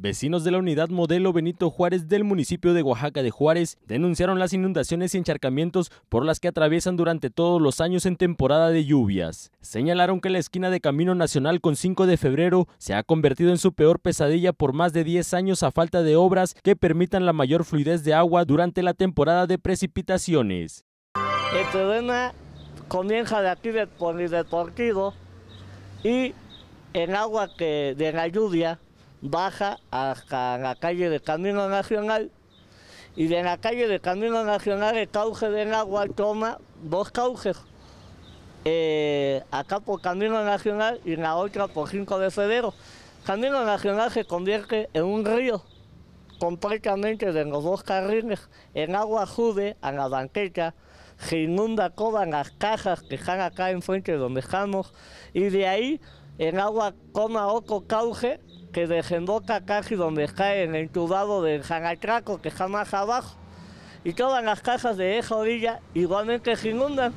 Vecinos de la unidad modelo Benito Juárez del municipio de Oaxaca de Juárez denunciaron las inundaciones y encharcamientos por las que atraviesan durante todos los años en temporada de lluvias. Señalaron que la esquina de Camino Nacional con 5 de febrero se ha convertido en su peor pesadilla por más de 10 años a falta de obras que permitan la mayor fluidez de agua durante la temporada de precipitaciones. El problema comienza de aquí de, y el agua que de la lluvia baja hasta la calle de Camino Nacional y de la calle de Camino Nacional el cauce del agua toma dos cauces, eh, acá por Camino Nacional y la otra por Cinco de febrero. Camino Nacional se convierte en un río completamente de los dos carriles, en agua jude a la banqueta, se inunda coban las cajas que están acá en Fuente donde estamos y de ahí en agua coma otro cauce que desemboca casi donde cae el entubado del Janatraco, que está más abajo, y todas las casas de esa orilla igualmente se inundan.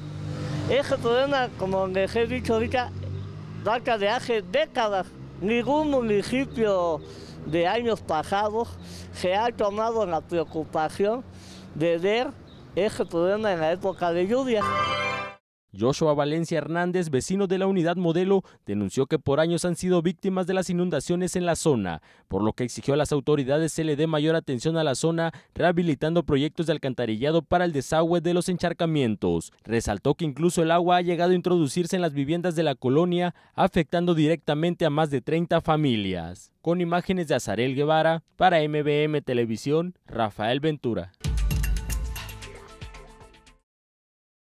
Ese problema, como les he dicho ahorita, data de hace décadas. Ningún municipio de años pasados se ha tomado la preocupación de ver ese problema en la época de lluvia. Joshua Valencia Hernández, vecino de la unidad modelo, denunció que por años han sido víctimas de las inundaciones en la zona, por lo que exigió a las autoridades se le dé mayor atención a la zona, rehabilitando proyectos de alcantarillado para el desagüe de los encharcamientos. Resaltó que incluso el agua ha llegado a introducirse en las viviendas de la colonia, afectando directamente a más de 30 familias. Con imágenes de Azarel Guevara, para MBM Televisión, Rafael Ventura.